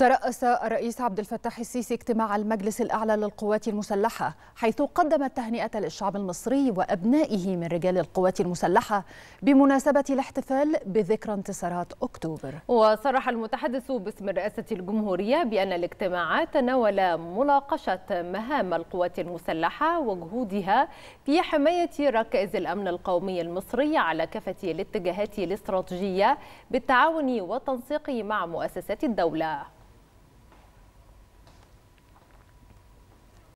ترأس الرئيس عبد الفتاح السيسي اجتماع المجلس الأعلى للقوات المسلحة حيث قدم التهنئة للشعب المصري وأبنائه من رجال القوات المسلحة بمناسبة الاحتفال بذكرى انتصارات أكتوبر وصرح المتحدث باسم رئاسة الجمهورية بأن الاجتماع تناول مناقشة مهام القوات المسلحة وجهودها في حماية ركائز الأمن القومي المصري على كافة الاتجاهات الاستراتيجية بالتعاون والتنسيق مع مؤسسات الدولة